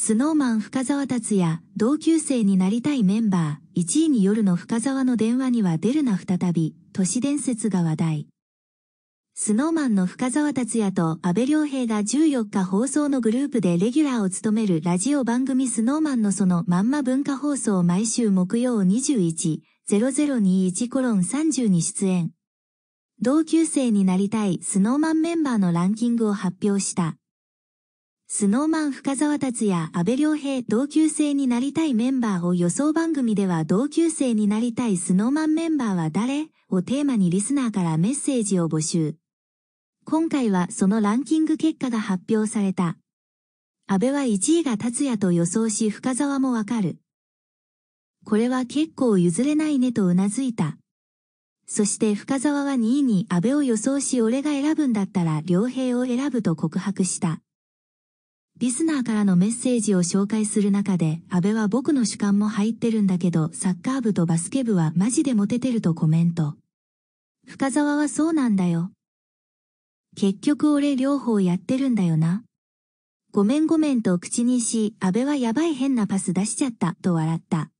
スノーマン深沢達也、同級生になりたいメンバー、1位に夜の深沢の電話には出るな再び、都市伝説が話題。スノーマンの深沢達也と安倍良平が14日放送のグループでレギュラーを務めるラジオ番組スノーマンのそのまんま文化放送毎週木曜21-0021コロン30に出演。同級生になりたいスノーマンメンバーのランキングを発表した。スノーマン深沢達也、安倍良平同級生になりたいメンバーを予想番組では同級生になりたいスノーマンメンバーは誰をテーマにリスナーからメッセージを募集。今回はそのランキング結果が発表された。安倍は1位が達也と予想し深沢もわかる。これは結構譲れないねと頷いた。そして深沢は2位に安倍を予想し俺が選ぶんだったら良平を選ぶと告白した。リスナーからのメッセージを紹介する中で、安倍は僕の主観も入ってるんだけど、サッカー部とバスケ部はマジでモテてるとコメント。深沢はそうなんだよ。結局俺両方やってるんだよな。ごめんごめんと口にし、安倍はやばい変なパス出しちゃったと笑った。